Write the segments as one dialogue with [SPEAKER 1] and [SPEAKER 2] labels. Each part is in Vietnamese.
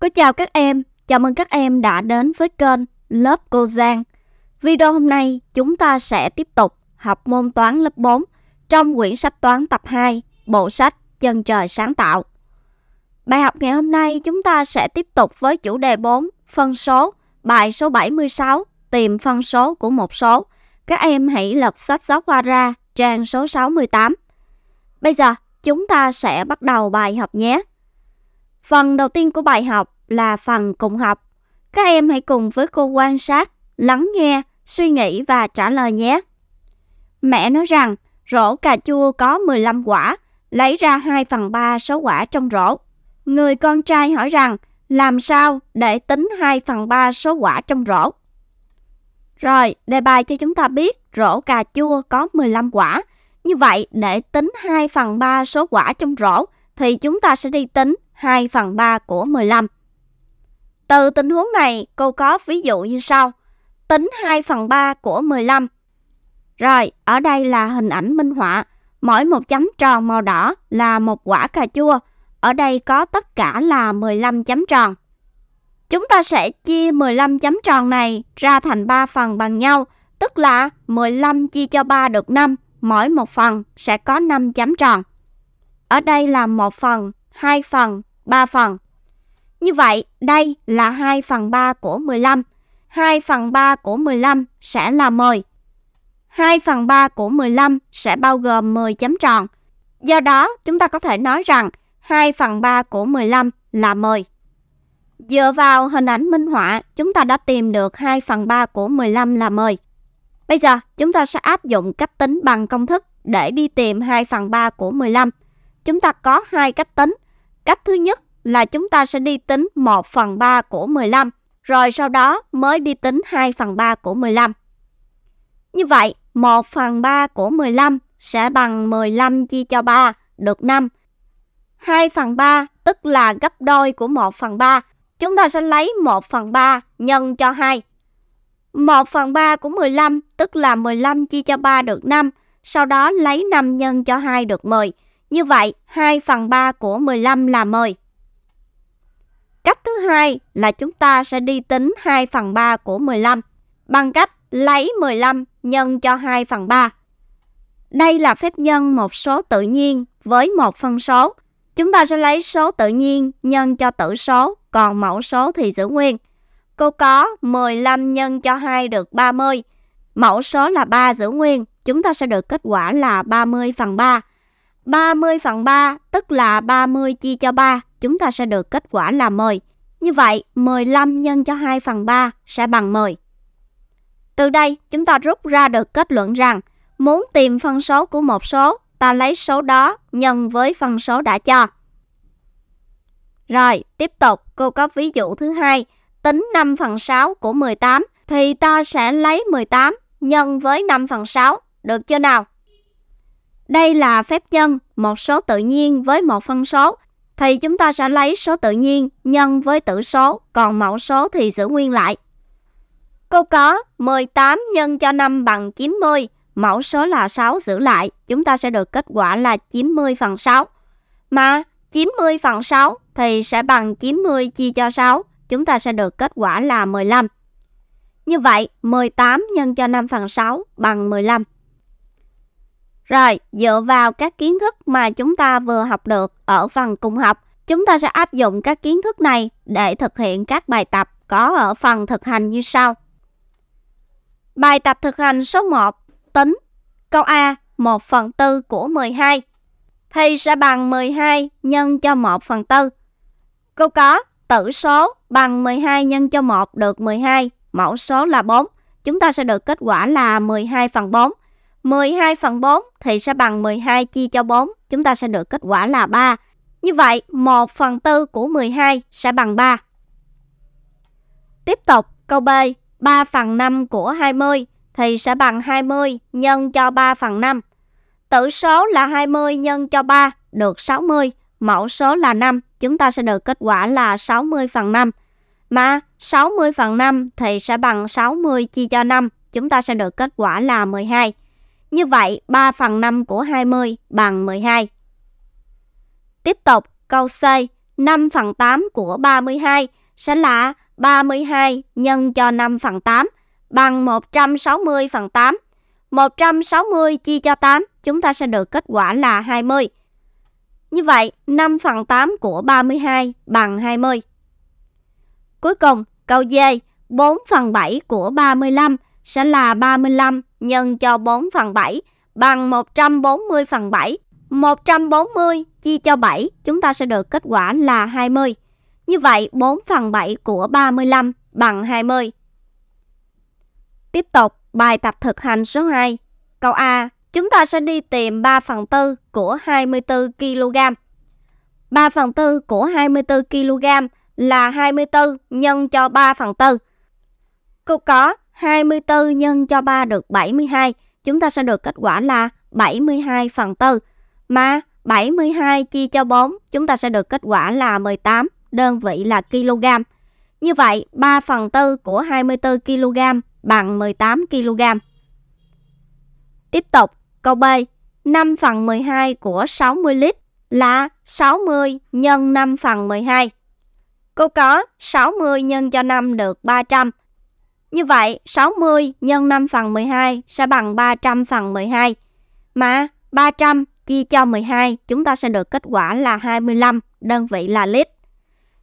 [SPEAKER 1] Cô chào các em, chào mừng các em đã đến với kênh Lớp Cô Giang. Video hôm nay chúng ta sẽ tiếp tục học môn toán lớp 4 trong quyển sách toán tập 2, bộ sách Chân trời sáng tạo. Bài học ngày hôm nay chúng ta sẽ tiếp tục với chủ đề 4, phân số, bài số 76, tìm phân số của một số. Các em hãy lật sách giáo khoa ra, trang số 68. Bây giờ chúng ta sẽ bắt đầu bài học nhé. Phần đầu tiên của bài học là phần cùng học. Các em hãy cùng với cô quan sát, lắng nghe, suy nghĩ và trả lời nhé. Mẹ nói rằng rổ cà chua có 15 quả, lấy ra 2 phần 3 số quả trong rổ. Người con trai hỏi rằng làm sao để tính 2 phần 3 số quả trong rổ? Rồi, đề bài cho chúng ta biết rổ cà chua có 15 quả. Như vậy, để tính 2 phần 3 số quả trong rổ thì chúng ta sẽ đi tính 2 phần 3 của 15. Từ tình huống này, cô có ví dụ như sau. Tính 2 phần 3 của 15. Rồi, ở đây là hình ảnh minh họa. Mỗi một chấm tròn màu đỏ là một quả cà chua. Ở đây có tất cả là 15 chấm tròn. Chúng ta sẽ chia 15 chấm tròn này ra thành 3 phần bằng nhau, tức là 15 chia cho 3 được 5, mỗi một phần sẽ có 5 chấm tròn. Ở đây là một phần, 2 phần, 3 phần. Như vậy, đây là 2 phần 3 của 15. 2 phần 3 của 15 sẽ là 10. 2 phần 3 của 15 sẽ bao gồm 10 chấm tròn. Do đó, chúng ta có thể nói rằng 2 phần 3 của 15 là 10. Dựa vào hình ảnh minh họa, chúng ta đã tìm được 2 phần 3 của 15 là 10. Bây giờ, chúng ta sẽ áp dụng cách tính bằng công thức để đi tìm 2 phần 3 của 15. Chúng ta có hai cách tính – Cách thứ nhất là chúng ta sẽ đi tính 1 phần 3 của 15, rồi sau đó mới đi tính 2 phần 3 của 15. Như vậy, 1 phần 3 của 15 sẽ bằng 15 chia cho 3 được 5. 2 phần 3 tức là gấp đôi của 1 phần 3. Chúng ta sẽ lấy 1 phần 3 nhân cho 2. 1 phần 3 của 15 tức là 15 chia cho 3 được 5. Sau đó lấy 5 nhân cho 2 được 10. Như vậy, 2 phần 3 của 15 là 10. Cách thứ hai là chúng ta sẽ đi tính 2 phần 3 của 15 bằng cách lấy 15 nhân cho 2 phần 3. Đây là phép nhân một số tự nhiên với một phân số. Chúng ta sẽ lấy số tự nhiên nhân cho tử số, còn mẫu số thì giữ nguyên. câu có 15 nhân cho 2 được 30. Mẫu số là 3 giữ nguyên, chúng ta sẽ được kết quả là 30 phần 3. 30 phần 3 tức là 30 chia cho 3, chúng ta sẽ được kết quả là 10. Như vậy, 15 nhân cho 2 phần 3 sẽ bằng 10. Từ đây, chúng ta rút ra được kết luận rằng, muốn tìm phân số của một số, ta lấy số đó nhân với phân số đã cho. Rồi, tiếp tục, cô có ví dụ thứ hai, tính 5 phần 6 của 18, thì ta sẽ lấy 18 nhân với 5 phần 6, được chưa nào? Đây là phép nhân một số tự nhiên với một phân số thì chúng ta sẽ lấy số tự nhiên nhân với tử số, còn mẫu số thì giữ nguyên lại. Câu có 18 nhân cho 5 bằng 90, mẫu số là 6 giữ lại, chúng ta sẽ được kết quả là 90 phần 6. Mà 90 phần 6 thì sẽ bằng 90 chia cho 6, chúng ta sẽ được kết quả là 15. Như vậy, 18 nhân cho 5 phần 6 bằng 15. Rồi, dựa vào các kiến thức mà chúng ta vừa học được ở phần cùng học, chúng ta sẽ áp dụng các kiến thức này để thực hiện các bài tập có ở phần thực hành như sau. Bài tập thực hành số 1 Tính Câu A 1 phần 4 của 12 Thì sẽ bằng 12 nhân cho 1 phần 4 Câu có tử số bằng 12 nhân cho 1 được 12 Mẫu số là 4 Chúng ta sẽ được kết quả là 12 phần 4 12 phần 4 thì sẽ bằng 12 chia cho 4. Chúng ta sẽ được kết quả là 3. Như vậy, 1 phần 4 của 12 sẽ bằng 3. Tiếp tục, câu B. 3 phần 5 của 20 thì sẽ bằng 20 nhân cho 3 phần 5. Tử số là 20 nhân cho 3 được 60. Mẫu số là 5. Chúng ta sẽ được kết quả là 60 phần 5. Mà 60 phần 5 thì sẽ bằng 60 chia cho 5. Chúng ta sẽ được kết quả là 12. Như vậy 3 phần 5 của 20 bằng 12. Tiếp tục câu C 5 phần 8 của 32 sẽ là 32 nhân cho 5 phần 8 bằng 160 phần 8. 160 chia cho 8 chúng ta sẽ được kết quả là 20. Như vậy 5 phần 8 của 32 bằng 20. Cuối cùng câu D 4 phần 7 của 35 sẽ là 35 nhân cho 4 phần 7 bằng 140 phần 7. 140 chia cho 7 chúng ta sẽ được kết quả là 20. Như vậy 4 phần 7 của 35 bằng 20. Tiếp tục bài tập thực hành số 2. Câu A, chúng ta sẽ đi tìm 3 phần 4 của 24 kg. 3 phần 4 của 24 kg là 24 nhân cho 3 phần 4. câu có 24 nhân cho 3 được 72, chúng ta sẽ được kết quả là 72 phần 4. Mà 72 chia cho 4, chúng ta sẽ được kết quả là 18, đơn vị là kg. Như vậy, 3 phần 4 của 24 kg bằng 18 kg. Tiếp tục, câu B. 5 phần 12 của 60 lít là 60 nhân 5 phần 12. Cô có 60 nhân cho 5 được 300 như vậy 60 nhân 5 phần 12 sẽ bằng 300 phần 12. Mà 300 chia cho 12 chúng ta sẽ được kết quả là 25, đơn vị là lít.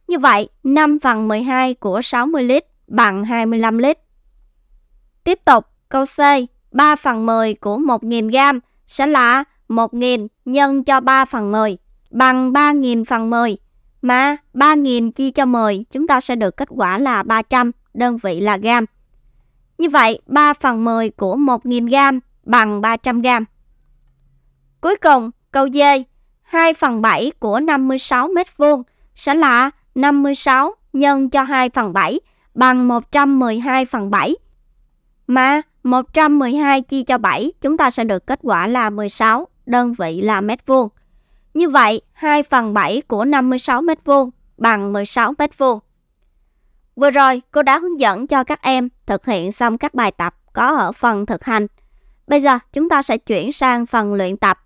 [SPEAKER 1] Như vậy 5 phần 12 của 60 lít bằng 25 lít. Tiếp tục câu C 3 phần 10 của 1.000 gram sẽ là 1.000 nhân cho 3 phần 10 bằng 3.000 phần 10 mà 3.000 chia cho 10 chúng ta sẽ được kết quả là 300 đơn vị là gam. Như vậy, 3 phần 10 của 1.000g bằng 300g. Cuối cùng, câu D, 2 phần 7 của 56 m vuông sẽ là 56 nhân cho 2 phần 7 bằng 112 phần 7. Mà 112 chia cho 7 chúng ta sẽ được kết quả là 16, đơn vị là mét vuông. Như vậy, 2 phần 7 của 56 mét vuông bằng 16 mét vuông. Vừa rồi, cô đã hướng dẫn cho các em thực hiện xong các bài tập có ở phần thực hành. Bây giờ, chúng ta sẽ chuyển sang phần luyện tập.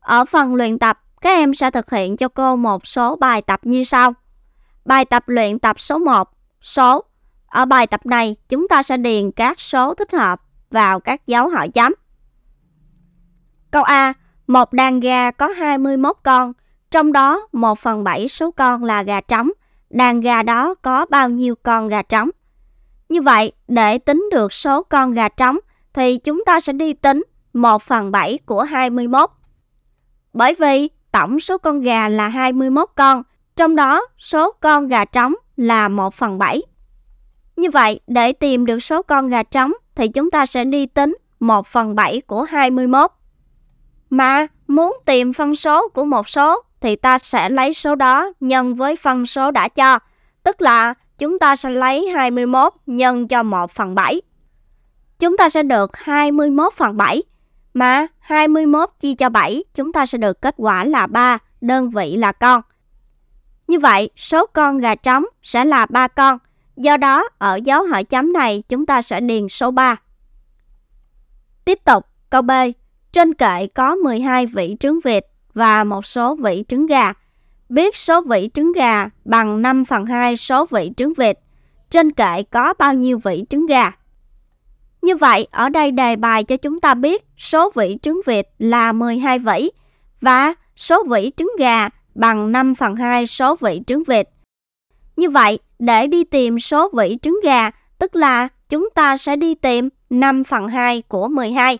[SPEAKER 1] Ở phần luyện tập, các em sẽ thực hiện cho cô một số bài tập như sau. Bài tập luyện tập số 1, số. Ở bài tập này, chúng ta sẽ điền các số thích hợp vào các dấu hỏi chấm. Câu A. Một đàn gà có 21 con, trong đó 1 phần 7 số con là gà trống, đàn gà đó có bao nhiêu con gà trống. Như vậy, để tính được số con gà trống thì chúng ta sẽ đi tính 1 phần 7 của 21. Bởi vì tổng số con gà là 21 con, trong đó số con gà trống là 1 phần 7. Như vậy, để tìm được số con gà trống thì chúng ta sẽ đi tính 1 phần 7 của 21. Mà muốn tìm phân số của một số thì ta sẽ lấy số đó nhân với phân số đã cho, tức là chúng ta sẽ lấy 21 nhân cho 1 phần 7. Chúng ta sẽ được 21 phần 7, mà 21 chia cho 7 chúng ta sẽ được kết quả là 3, đơn vị là con. Như vậy, số con gà trống sẽ là 3 con, do đó ở dấu hỏi chấm này chúng ta sẽ điền số 3. Tiếp tục, câu B. Trên kệ có 12 vị trứng vịt, và một số vỉ trứng gà. Biết số vỉ trứng gà bằng 5 phần 2 số vỉ trứng vịt. Trên kệ có bao nhiêu vỉ trứng gà? Như vậy, ở đây đề bài cho chúng ta biết số vỉ trứng vịt là 12 vỉ và số vỉ trứng gà bằng 5 phần 2 số vỉ trứng vịt. Như vậy, để đi tìm số vỉ trứng gà, tức là chúng ta sẽ đi tìm 5 phần 2 của 12.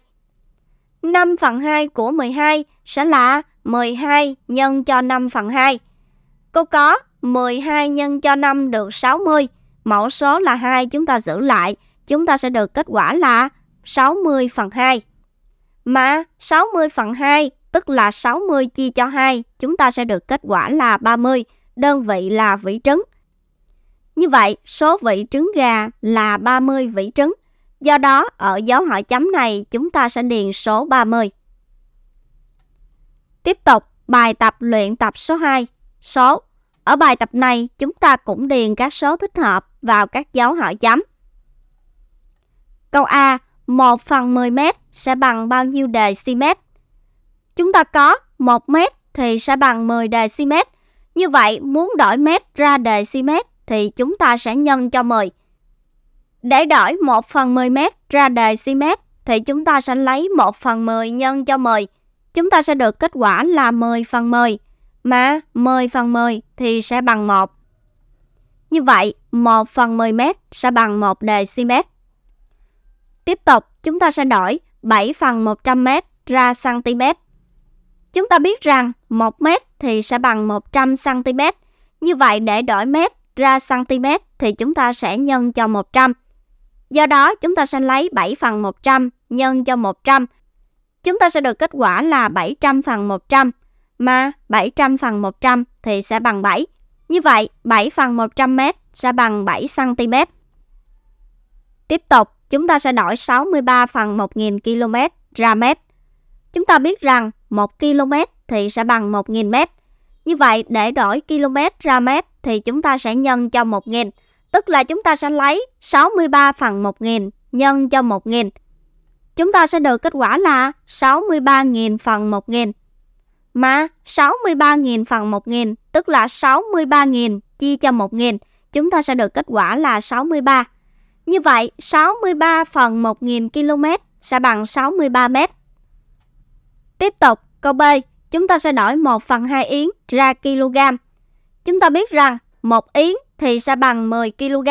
[SPEAKER 1] 5 phần 2 của 12 sẽ là 12 nhân cho 5 phần 2. Câu có 12 nhân cho 5 được 60. Mẫu số là 2 chúng ta giữ lại. Chúng ta sẽ được kết quả là 60 phần 2. Mà 60 phần 2 tức là 60 chia cho 2. Chúng ta sẽ được kết quả là 30. Đơn vị là vĩ trứng. Như vậy, số vị trứng gà là 30 vị trứng. Do đó, ở dấu hỏi chấm này chúng ta sẽ điền số 30. Tiếp tục bài tập luyện tập số 2, số. Ở bài tập này, chúng ta cũng điền các số thích hợp vào các dấu hỏi chấm. Câu A, 1 phần 10 m sẽ bằng bao nhiêu đề mét Chúng ta có 1 m thì sẽ bằng 10 đề mét Như vậy, muốn đổi mét ra đề mét thì chúng ta sẽ nhân cho 10. Để đổi 1 phần 10 m ra đề mét thì chúng ta sẽ lấy 1 phần 10 nhân cho 10 chúng ta sẽ được kết quả là 10 phần 10, mà 10 phần 10 thì sẽ bằng 1. Như vậy, 1 phần 10 m sẽ bằng 1 dm. Tiếp tục, chúng ta sẽ đổi 7 phần 100 m ra cm. Chúng ta biết rằng 1 m thì sẽ bằng 100 cm. Như vậy để đổi mét ra cm thì chúng ta sẽ nhân cho 100. Do đó chúng ta sẽ lấy 7 phần 100 nhân cho 100 chúng ta sẽ được kết quả là 700 phần 100 mà 700 phần 100 thì sẽ bằng 7. Như vậy 7 phần 100m sẽ bằng 7cm. Tiếp tục chúng ta sẽ đổi 63 phần 1000 km ra mét. Chúng ta biết rằng 1 km thì sẽ bằng 1000 000 mét. Như vậy để đổi km ra mét thì chúng ta sẽ nhân cho 1000. Tức là chúng ta sẽ lấy 63 phần 1000 nhân cho 1000 chúng ta sẽ được kết quả là 63.000 phần 1.000. Mà 63.000 phần 1.000 tức là 63.000 chia cho 1.000, chúng ta sẽ được kết quả là 63. Như vậy, 63 phần 1.000 km sẽ bằng 63 m. Tiếp tục, câu B, chúng ta sẽ đổi 1 phần 2 yến ra kg. Chúng ta biết rằng 1 yến thì sẽ bằng 10 kg.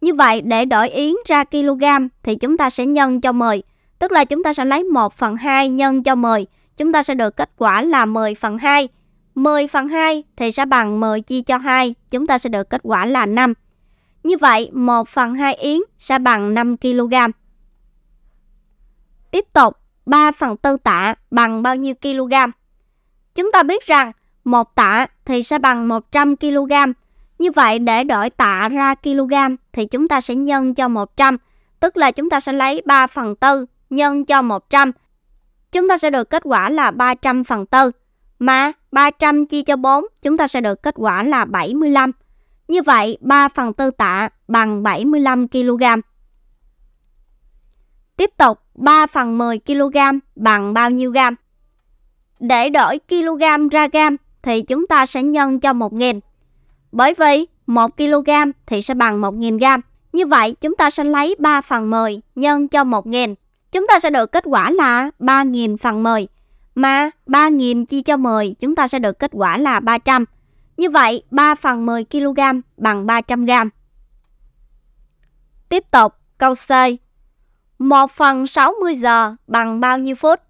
[SPEAKER 1] Như vậy, để đổi yến ra kg thì chúng ta sẽ nhân cho 10 Tức là chúng ta sẽ lấy 1 phần 2 nhân cho 10. Chúng ta sẽ được kết quả là 10 phần 2. 10 phần 2 thì sẽ bằng 10 chia cho 2. Chúng ta sẽ được kết quả là 5. Như vậy, 1 phần 2 yến sẽ bằng 5 kg. Tiếp tục, 3 phần 4 tạ bằng bao nhiêu kg? Chúng ta biết rằng 1 tạ thì sẽ bằng 100 kg. Như vậy để đổi tạ ra kg thì chúng ta sẽ nhân cho 100, tức là chúng ta sẽ lấy 3 phần 4 nhân cho 100. Chúng ta sẽ được kết quả là 300 phần tư. Mà 300 chia cho 4, chúng ta sẽ được kết quả là 75. Như vậy, 3 phần tư tạ bằng 75 kg. Tiếp tục, 3 phần 10 kg bằng bao nhiêu gam? Để đổi kg ra gam thì chúng ta sẽ nhân cho 1.000. Bởi vì 1 kg thì sẽ bằng 1.000 gam. Như vậy, chúng ta sẽ lấy 3 phần 10 nhân cho 1.000 chúng ta sẽ được kết quả là 3.000 phần 10. Mà 3.000 chia cho 10, chúng ta sẽ được kết quả là 300. Như vậy, 3 phần 10 kg bằng 300 g. Tiếp tục, câu C. 1 phần 60 giờ bằng bao nhiêu phút?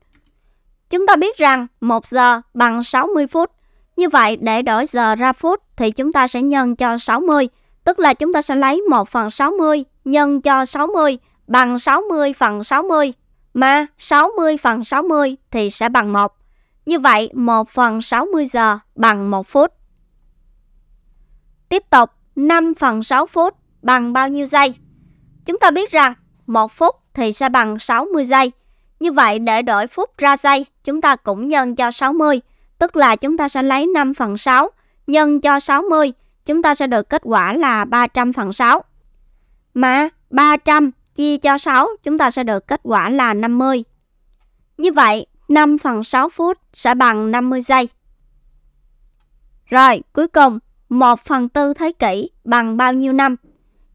[SPEAKER 1] Chúng ta biết rằng 1 giờ bằng 60 phút. Như vậy, để đổi giờ ra phút thì chúng ta sẽ nhân cho 60. Tức là chúng ta sẽ lấy 1 phần 60 nhân cho 60 bằng 60 phần 60 mà 60 phần 60 thì sẽ bằng 1. Như vậy 1 phần 60 giờ bằng 1 phút. Tiếp tục 5 phần 6 phút bằng bao nhiêu giây? Chúng ta biết rằng 1 phút thì sẽ bằng 60 giây. Như vậy để đổi phút ra giây, chúng ta cũng nhân cho 60, tức là chúng ta sẽ lấy 5 phần 6 nhân cho 60, chúng ta sẽ được kết quả là 300 phần 6. Mà 300 chia cho 6, chúng ta sẽ được kết quả là 50. Như vậy, 5 phần 6 phút sẽ bằng 50 giây. Rồi, cuối cùng, 1 phần 4 thế kỷ bằng bao nhiêu năm?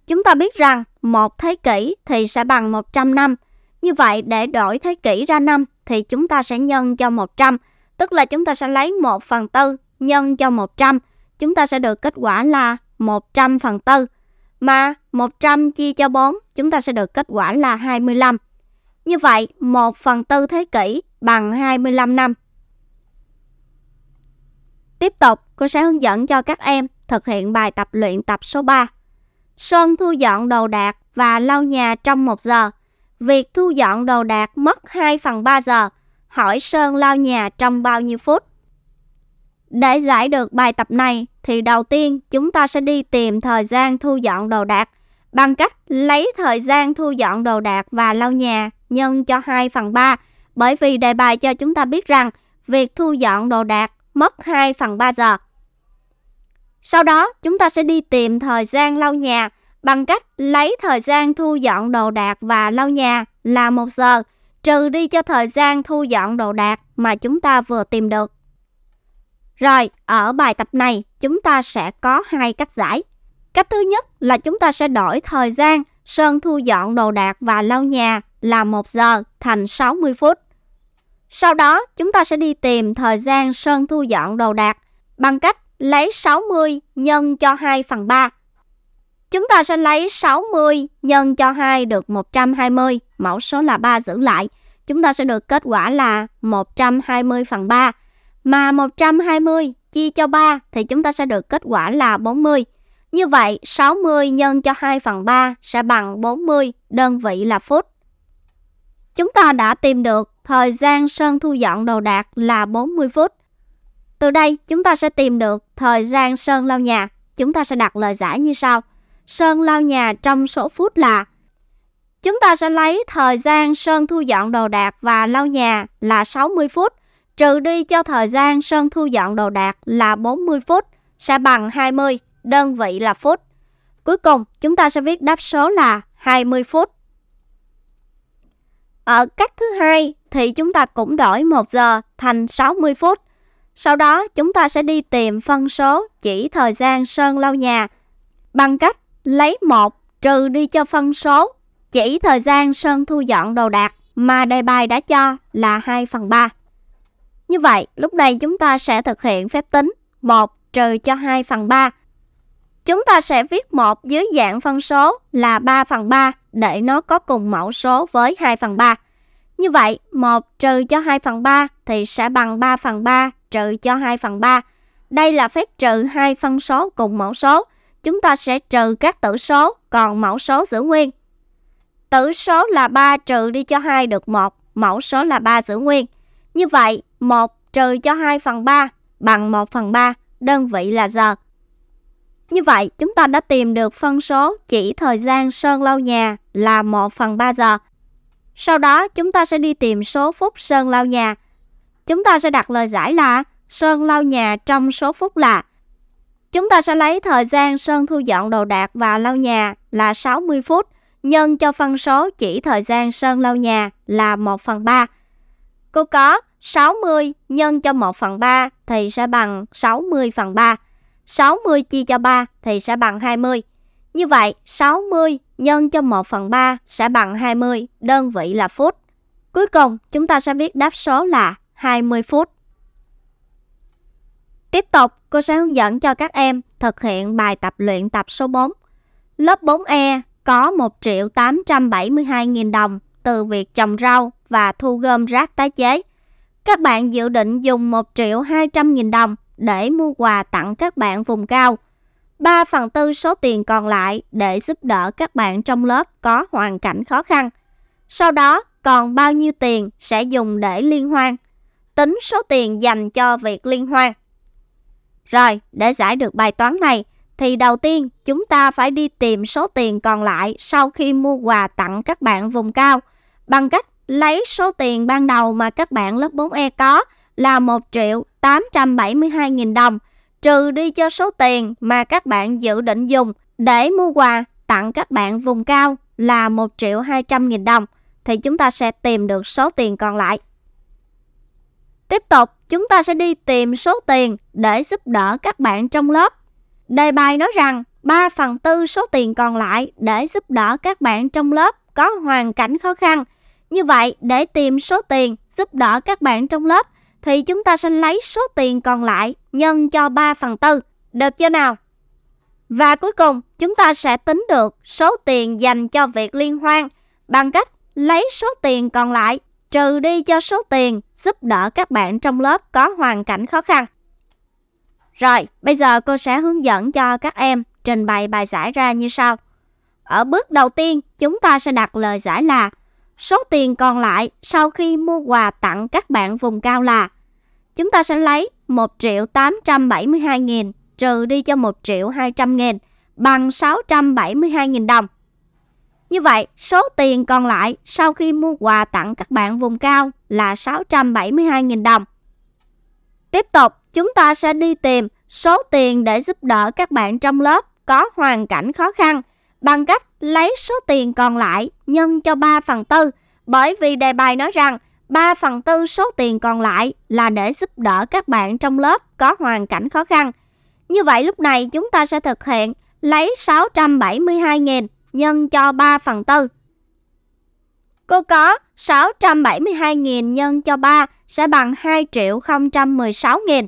[SPEAKER 1] Chúng ta biết rằng một thế kỷ thì sẽ bằng 100 năm. Như vậy, để đổi thế kỷ ra năm thì chúng ta sẽ nhân cho 100, tức là chúng ta sẽ lấy 1 phần 4 nhân cho 100. Chúng ta sẽ được kết quả là 100 phần 4 mà 100 chia cho 4 chúng ta sẽ được kết quả là 25. Như vậy 1 phần tư thế kỷ bằng 25 năm. Tiếp tục, cô sẽ hướng dẫn cho các em thực hiện bài tập luyện tập số 3. Sơn thu dọn đồ đạc và lau nhà trong 1 giờ. Việc thu dọn đồ đạc mất 2 phần 3 giờ. Hỏi Sơn lau nhà trong bao nhiêu phút? Để giải được bài tập này thì đầu tiên chúng ta sẽ đi tìm thời gian thu dọn đồ đạc bằng cách lấy thời gian thu dọn đồ đạc và lau nhà nhân cho 2 phần 3 bởi vì đề bài cho chúng ta biết rằng việc thu dọn đồ đạc mất 2 phần 3 giờ. Sau đó chúng ta sẽ đi tìm thời gian lau nhà bằng cách lấy thời gian thu dọn đồ đạc và lau nhà là 1 giờ trừ đi cho thời gian thu dọn đồ đạc mà chúng ta vừa tìm được. Rồi, ở bài tập này chúng ta sẽ có hai cách giải. Cách thứ nhất là chúng ta sẽ đổi thời gian Sơn thu dọn đồ đạc và lau nhà là 1 giờ thành 60 phút. Sau đó, chúng ta sẽ đi tìm thời gian Sơn thu dọn đồ đạc bằng cách lấy 60 nhân cho 2 phần 3. Chúng ta sẽ lấy 60 nhân cho 2 được 120, mẫu số là 3 giữ lại. Chúng ta sẽ được kết quả là 120 phần 3 mà 120 chia cho 3 thì chúng ta sẽ được kết quả là 40. Như vậy 60 nhân cho 2 phần 3 sẽ bằng 40 đơn vị là phút. Chúng ta đã tìm được thời gian Sơn thu dọn đồ đạc là 40 phút. Từ đây chúng ta sẽ tìm được thời gian Sơn lau nhà. Chúng ta sẽ đặt lời giải như sau. Sơn lau nhà trong số phút là Chúng ta sẽ lấy thời gian Sơn thu dọn đồ đạc và lau nhà là 60 phút trừ đi cho thời gian Sơn thu dọn đồ đạc là 40 phút, sẽ bằng 20, đơn vị là phút. Cuối cùng, chúng ta sẽ viết đáp số là 20 phút. Ở cách thứ hai thì chúng ta cũng đổi 1 giờ thành 60 phút. Sau đó chúng ta sẽ đi tìm phân số chỉ thời gian Sơn lau nhà bằng cách lấy 1 trừ đi cho phân số chỉ thời gian Sơn thu dọn đồ đạc mà đề bài đã cho là 2 phần 3. Như vậy, lúc này chúng ta sẽ thực hiện phép tính 1 trừ cho 2 phần 3. Chúng ta sẽ viết 1 dưới dạng phân số là 3 phần 3 để nó có cùng mẫu số với 2 phần 3. Như vậy, 1 trừ cho 2 phần 3 thì sẽ bằng 3 phần 3 trừ cho 2 phần 3. Đây là phép trừ hai phân số cùng mẫu số. Chúng ta sẽ trừ các tử số, còn mẫu số giữ nguyên. Tử số là 3 trừ đi cho 2 được 1, mẫu số là 3 giữ nguyên. Như vậy, 1 trừ cho 2 phần 3 bằng 1 phần 3, đơn vị là giờ. Như vậy, chúng ta đã tìm được phân số chỉ thời gian Sơn lau nhà là 1 phần 3 giờ. Sau đó, chúng ta sẽ đi tìm số phút Sơn lau nhà. Chúng ta sẽ đặt lời giải là Sơn lau nhà trong số phút là. Chúng ta sẽ lấy thời gian Sơn thu dọn đồ đạc và lau nhà là 60 phút nhân cho phân số chỉ thời gian Sơn lau nhà là 1 phần 3. Cô có 60 nhân cho 1 phần 3 thì sẽ bằng 60 phần 3. 60 chia cho 3 thì sẽ bằng 20. Như vậy, 60 nhân cho 1 phần 3 sẽ bằng 20, đơn vị là phút. Cuối cùng, chúng ta sẽ viết đáp số là 20 phút. Tiếp tục, cô sẽ hướng dẫn cho các em thực hiện bài tập luyện tập số 4. Lớp 4E có 1 triệu 872 nghìn đồng từ việc trồng rau và thu gom rác tái chế. Các bạn dự định dùng 1 triệu 200 nghìn đồng để mua quà tặng các bạn vùng cao. 3 phần tư số tiền còn lại để giúp đỡ các bạn trong lớp có hoàn cảnh khó khăn. Sau đó, còn bao nhiêu tiền sẽ dùng để liên hoan? Tính số tiền dành cho việc liên hoan. Rồi, để giải được bài toán này, thì đầu tiên chúng ta phải đi tìm số tiền còn lại sau khi mua quà tặng các bạn vùng cao bằng cách lấy số tiền ban đầu mà các bạn lớp 4E có là 1 triệu 872 nghìn đồng, trừ đi cho số tiền mà các bạn dự định dùng để mua quà tặng các bạn vùng cao là 1 triệu 200 nghìn đồng, thì chúng ta sẽ tìm được số tiền còn lại. Tiếp tục, chúng ta sẽ đi tìm số tiền để giúp đỡ các bạn trong lớp. Đề bài nói rằng 3 phần tư số tiền còn lại để giúp đỡ các bạn trong lớp có hoàn cảnh khó khăn – như vậy, để tìm số tiền giúp đỡ các bạn trong lớp, thì chúng ta sẽ lấy số tiền còn lại nhân cho 3 phần 4. Được chưa nào? Và cuối cùng, chúng ta sẽ tính được số tiền dành cho việc liên hoan bằng cách lấy số tiền còn lại trừ đi cho số tiền giúp đỡ các bạn trong lớp có hoàn cảnh khó khăn. Rồi, bây giờ cô sẽ hướng dẫn cho các em trình bày bài giải ra như sau. Ở bước đầu tiên, chúng ta sẽ đặt lời giải là Số tiền còn lại sau khi mua quà tặng các bạn vùng cao là chúng ta sẽ lấy 1 triệu 872 nghìn trừ đi cho 1 triệu 200 nghìn bằng 672 nghìn đồng. Như vậy, số tiền còn lại sau khi mua quà tặng các bạn vùng cao là 672 nghìn đồng. Tiếp tục, chúng ta sẽ đi tìm số tiền để giúp đỡ các bạn trong lớp có hoàn cảnh khó khăn bằng cách lấy số tiền còn lại nhân cho 3 phần tư bởi vì đề bài nói rằng 3 phần tư số tiền còn lại là để giúp đỡ các bạn trong lớp có hoàn cảnh khó khăn. Như vậy lúc này chúng ta sẽ thực hiện lấy 672.000 nhân cho 3 phần tư. Cô có 672.000 nhân cho 3 sẽ bằng 2 triệu 016.000.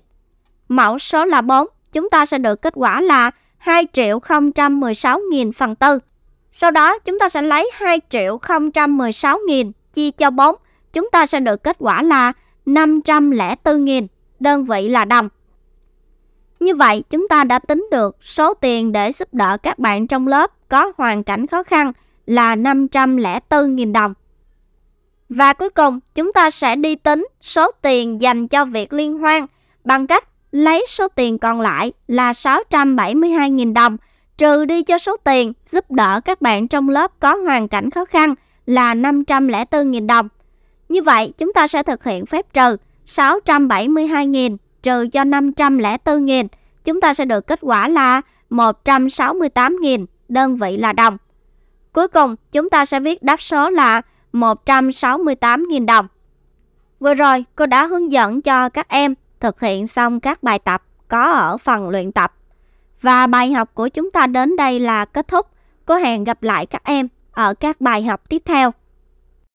[SPEAKER 1] Mẫu số là 4, chúng ta sẽ được kết quả là 2 triệu 016.000 phần tư. Sau đó chúng ta sẽ lấy 2 triệu 016 nghìn chia cho 4. Chúng ta sẽ được kết quả là 504 nghìn, đơn vị là đồng. Như vậy chúng ta đã tính được số tiền để giúp đỡ các bạn trong lớp có hoàn cảnh khó khăn là 504 nghìn đồng. Và cuối cùng chúng ta sẽ đi tính số tiền dành cho việc liên hoan bằng cách lấy số tiền còn lại là 672.000 đồng – trừ đi cho số tiền giúp đỡ các bạn trong lớp có hoàn cảnh khó khăn là 504.000 đồng. Như vậy, chúng ta sẽ thực hiện phép trừ 672.000 trừ cho 504.000. Chúng ta sẽ được kết quả là 168.000, đơn vị là đồng. Cuối cùng, chúng ta sẽ viết đáp số là 168.000 đồng. Vừa rồi, cô đã hướng dẫn cho các em thực hiện xong các bài tập có ở phần luyện tập. Và bài học của chúng ta đến đây là kết thúc. Cô hẹn gặp lại các em ở các bài học tiếp theo.